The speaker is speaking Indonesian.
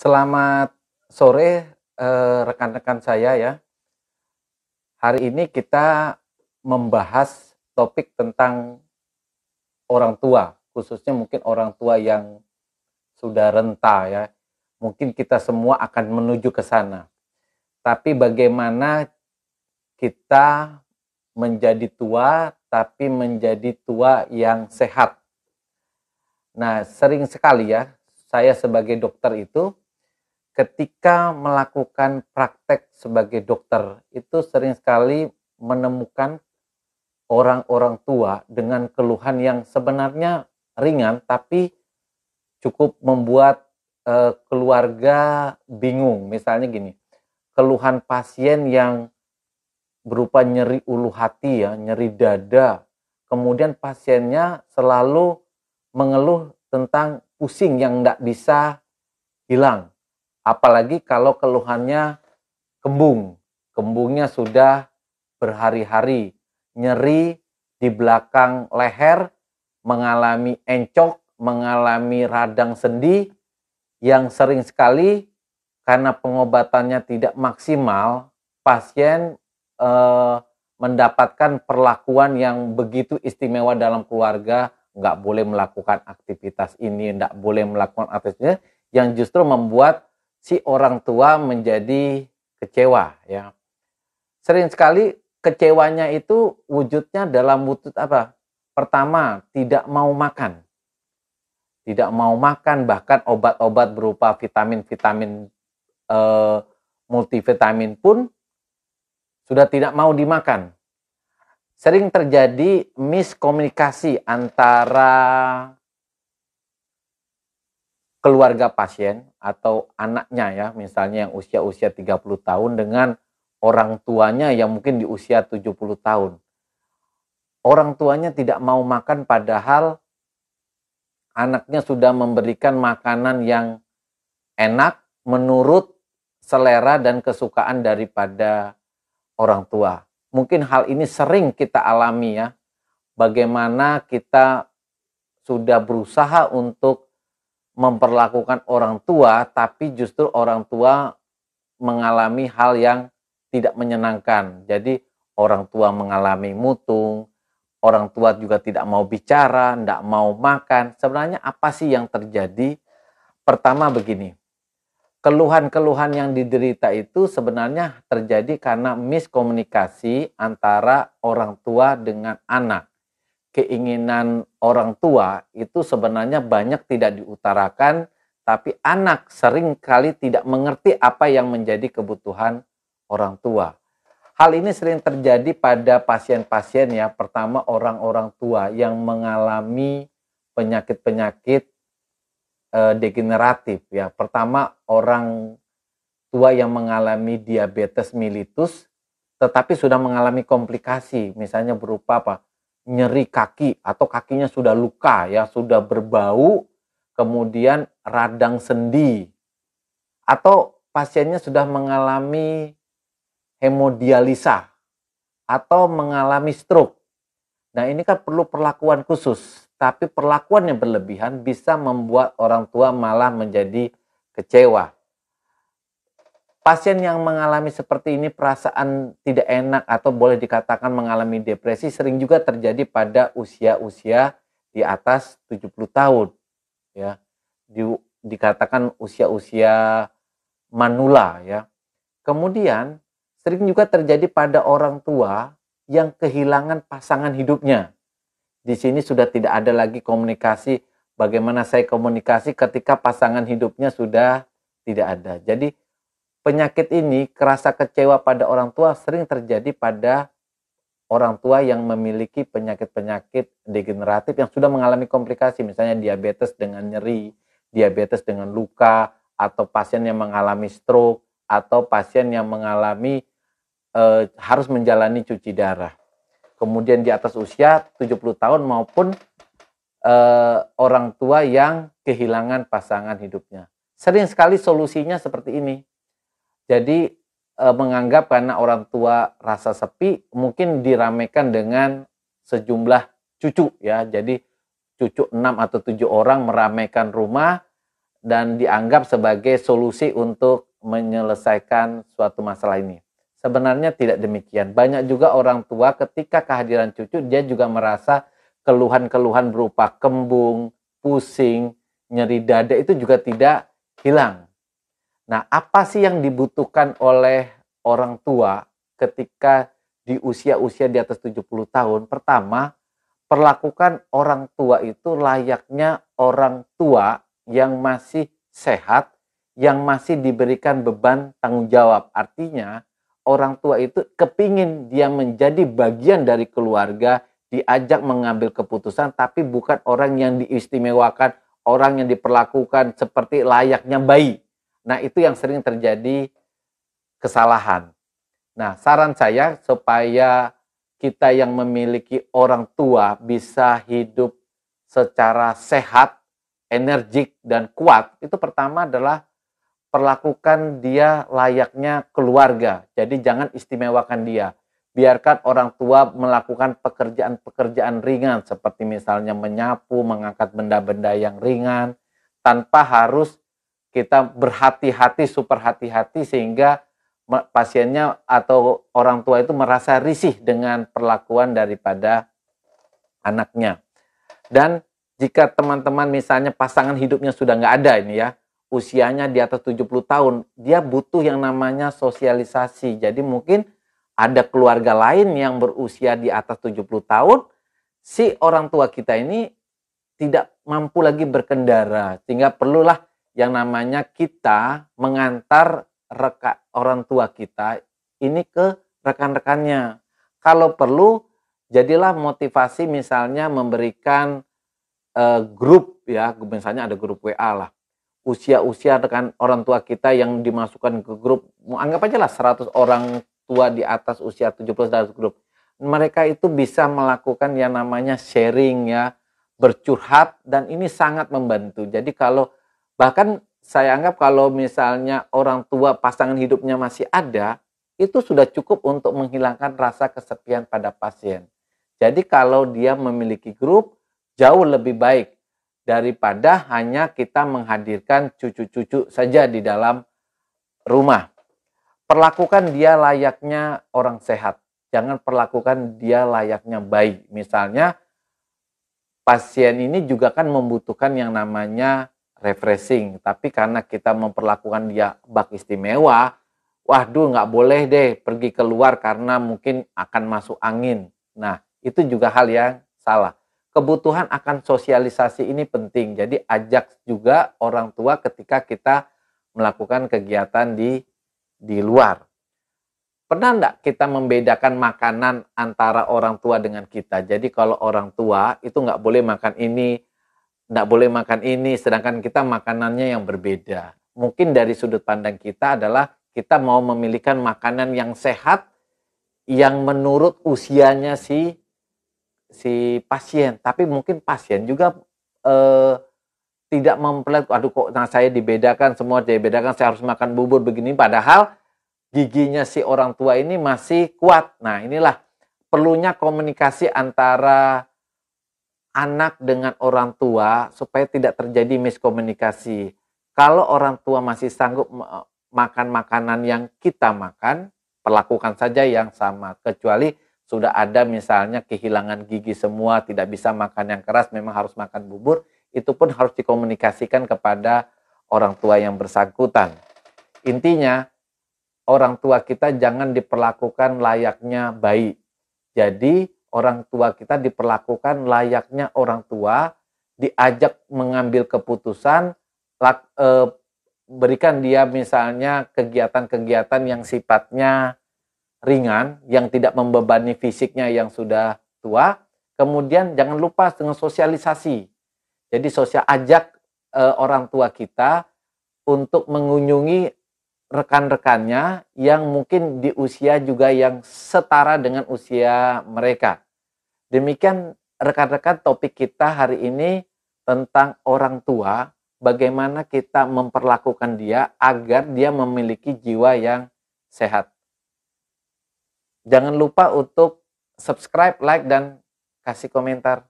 Selamat sore eh, rekan-rekan eh, saya ya. Hari ini kita membahas topik tentang orang tua, khususnya mungkin orang tua yang sudah renta ya. Mungkin kita semua akan menuju ke sana. Tapi bagaimana kita menjadi tua tapi menjadi tua yang sehat. Nah, sering sekali ya saya sebagai dokter itu ketika melakukan praktek sebagai dokter itu sering sekali menemukan orang-orang tua dengan keluhan yang sebenarnya ringan tapi cukup membuat e, keluarga bingung. Misalnya gini, keluhan pasien yang berupa nyeri ulu hati ya, nyeri dada. Kemudian pasiennya selalu mengeluh tentang pusing yang tidak bisa hilang Apalagi kalau keluhannya kembung, kembungnya sudah berhari-hari, nyeri di belakang leher, mengalami encok, mengalami radang sendi yang sering sekali karena pengobatannya tidak maksimal, pasien eh, mendapatkan perlakuan yang begitu istimewa dalam keluarga, nggak boleh melakukan aktivitas ini, nggak boleh melakukan aktivitas ini, yang justru membuat si orang tua menjadi kecewa ya. Sering sekali kecewanya itu wujudnya dalam wujud apa? Pertama, tidak mau makan. Tidak mau makan bahkan obat-obat berupa vitamin-vitamin e, multivitamin pun sudah tidak mau dimakan. Sering terjadi miskomunikasi antara keluarga pasien atau anaknya ya, misalnya yang usia-usia 30 tahun dengan orang tuanya yang mungkin di usia 70 tahun. Orang tuanya tidak mau makan padahal anaknya sudah memberikan makanan yang enak menurut selera dan kesukaan daripada orang tua. Mungkin hal ini sering kita alami ya. Bagaimana kita sudah berusaha untuk memperlakukan orang tua, tapi justru orang tua mengalami hal yang tidak menyenangkan. Jadi orang tua mengalami mutung, orang tua juga tidak mau bicara, tidak mau makan. Sebenarnya apa sih yang terjadi? Pertama begini, keluhan-keluhan yang diderita itu sebenarnya terjadi karena miskomunikasi antara orang tua dengan anak keinginan orang tua itu sebenarnya banyak tidak diutarakan, tapi anak sering kali tidak mengerti apa yang menjadi kebutuhan orang tua. Hal ini sering terjadi pada pasien-pasien ya, pertama orang-orang tua yang mengalami penyakit-penyakit e, degeneratif ya. Pertama orang tua yang mengalami diabetes mellitus tetapi sudah mengalami komplikasi misalnya berupa apa? nyeri kaki atau kakinya sudah luka ya sudah berbau kemudian radang sendi atau pasiennya sudah mengalami hemodialisa atau mengalami stroke. Nah, ini kan perlu perlakuan khusus, tapi perlakuan yang berlebihan bisa membuat orang tua malah menjadi kecewa. Pasien yang mengalami seperti ini perasaan tidak enak atau boleh dikatakan mengalami depresi sering juga terjadi pada usia-usia di atas 70 tahun. Ya. Di, dikatakan usia-usia manula ya. Kemudian sering juga terjadi pada orang tua yang kehilangan pasangan hidupnya. Di sini sudah tidak ada lagi komunikasi bagaimana saya komunikasi ketika pasangan hidupnya sudah tidak ada. Jadi Penyakit ini, kerasa kecewa pada orang tua sering terjadi pada orang tua yang memiliki penyakit-penyakit degeneratif yang sudah mengalami komplikasi, misalnya diabetes dengan nyeri, diabetes dengan luka, atau pasien yang mengalami stroke, atau pasien yang mengalami e, harus menjalani cuci darah. Kemudian di atas usia 70 tahun maupun e, orang tua yang kehilangan pasangan hidupnya. Sering sekali solusinya seperti ini. Jadi e, menganggap karena orang tua rasa sepi mungkin diramaikan dengan sejumlah cucu ya. Jadi cucu enam atau tujuh orang meramaikan rumah dan dianggap sebagai solusi untuk menyelesaikan suatu masalah ini. Sebenarnya tidak demikian. Banyak juga orang tua ketika kehadiran cucu dia juga merasa keluhan-keluhan berupa kembung, pusing, nyeri dada itu juga tidak hilang. Nah, apa sih yang dibutuhkan oleh orang tua ketika di usia-usia di atas 70 tahun? Pertama, perlakukan orang tua itu layaknya orang tua yang masih sehat, yang masih diberikan beban tanggung jawab. Artinya, orang tua itu kepingin dia menjadi bagian dari keluarga, diajak mengambil keputusan, tapi bukan orang yang diistimewakan, orang yang diperlakukan seperti layaknya bayi Nah, itu yang sering terjadi kesalahan. Nah, saran saya supaya kita yang memiliki orang tua bisa hidup secara sehat, energik, dan kuat, itu pertama adalah perlakukan dia layaknya keluarga. Jadi jangan istimewakan dia. Biarkan orang tua melakukan pekerjaan-pekerjaan ringan seperti misalnya menyapu, mengangkat benda-benda yang ringan tanpa harus kita berhati-hati, super hati-hati sehingga pasiennya atau orang tua itu merasa risih dengan perlakuan daripada anaknya. Dan jika teman-teman misalnya pasangan hidupnya sudah nggak ada ini ya, usianya di atas 70 tahun, dia butuh yang namanya sosialisasi. Jadi mungkin ada keluarga lain yang berusia di atas 70 tahun, si orang tua kita ini tidak mampu lagi berkendara. Sehingga perlulah yang namanya kita mengantar reka, orang tua kita ini ke rekan-rekannya. Kalau perlu, jadilah motivasi misalnya memberikan uh, grup ya, misalnya ada grup WA lah. Usia-usia rekan orang tua kita yang dimasukkan ke grup, anggap aja lah 100 orang tua di atas usia 70 dari grup. Mereka itu bisa melakukan yang namanya sharing ya, bercurhat dan ini sangat membantu. Jadi kalau Bahkan saya anggap kalau misalnya orang tua pasangan hidupnya masih ada, itu sudah cukup untuk menghilangkan rasa kesepian pada pasien. Jadi kalau dia memiliki grup, jauh lebih baik daripada hanya kita menghadirkan cucu-cucu saja di dalam rumah. Perlakukan dia layaknya orang sehat. Jangan perlakukan dia layaknya bayi. Misalnya, pasien ini juga kan membutuhkan yang namanya refreshing. Tapi karena kita memperlakukan dia bak istimewa, waduh nggak boleh deh pergi keluar karena mungkin akan masuk angin. Nah, itu juga hal yang salah. Kebutuhan akan sosialisasi ini penting. Jadi ajak juga orang tua ketika kita melakukan kegiatan di di luar. Pernah enggak kita membedakan makanan antara orang tua dengan kita? Jadi kalau orang tua itu nggak boleh makan ini, tidak boleh makan ini, sedangkan kita makanannya yang berbeda. Mungkin dari sudut pandang kita adalah kita mau memilihkan makanan yang sehat, yang menurut usianya si si pasien. Tapi mungkin pasien juga eh, tidak memperlihat, aduh kok nah saya dibedakan, semua dibedakan, saya harus makan bubur begini. Padahal giginya si orang tua ini masih kuat. Nah inilah perlunya komunikasi antara anak dengan orang tua supaya tidak terjadi miskomunikasi. Kalau orang tua masih sanggup makan makanan yang kita makan, perlakukan saja yang sama. Kecuali sudah ada misalnya kehilangan gigi semua, tidak bisa makan yang keras, memang harus makan bubur, itu pun harus dikomunikasikan kepada orang tua yang bersangkutan. Intinya, orang tua kita jangan diperlakukan layaknya bayi. Jadi, orang tua kita diperlakukan layaknya orang tua, diajak mengambil keputusan, lak, e, berikan dia misalnya kegiatan-kegiatan yang sifatnya ringan, yang tidak membebani fisiknya yang sudah tua. Kemudian jangan lupa dengan sosialisasi. Jadi sosial ajak e, orang tua kita untuk mengunjungi rekan-rekannya yang mungkin di usia juga yang setara dengan usia mereka. Demikian rekan-rekan topik kita hari ini tentang orang tua, bagaimana kita memperlakukan dia agar dia memiliki jiwa yang sehat. Jangan lupa untuk subscribe, like, dan kasih komentar.